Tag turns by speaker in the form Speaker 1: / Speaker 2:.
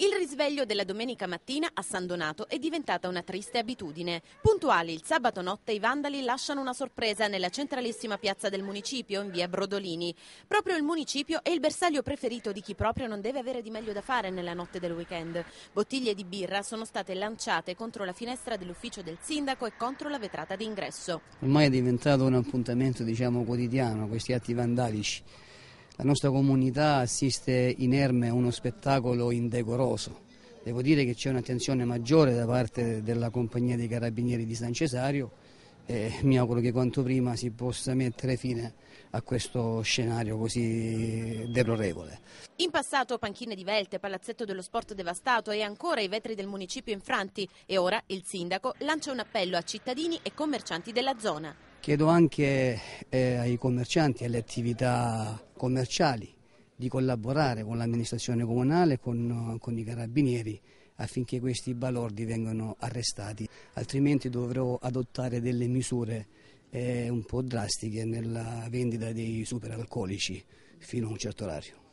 Speaker 1: Il risveglio della domenica mattina a San Donato è diventata una triste abitudine. Puntuali il sabato notte i vandali lasciano una sorpresa nella centralissima piazza del municipio in via Brodolini. Proprio il municipio è il bersaglio preferito di chi proprio non deve avere di meglio da fare nella notte del weekend. Bottiglie di birra sono state lanciate contro la finestra dell'ufficio del sindaco e contro la vetrata d'ingresso.
Speaker 2: Ormai è diventato un appuntamento diciamo, quotidiano questi atti vandalici la nostra comunità assiste inerme a uno spettacolo indecoroso. Devo dire che c'è un'attenzione maggiore da parte della compagnia dei carabinieri di San Cesario e mi auguro che quanto prima si possa mettere fine a questo scenario così deplorevole.
Speaker 1: In passato panchine di velte, palazzetto dello sport devastato e ancora i vetri del municipio infranti e ora il sindaco lancia un appello a cittadini e commercianti della zona.
Speaker 2: Chiedo anche eh, ai commercianti e alle attività commerciali, di collaborare con l'amministrazione comunale e con, con i carabinieri affinché questi balordi vengano arrestati, altrimenti dovrò adottare delle misure eh, un po' drastiche nella vendita dei superalcolici fino a un certo orario.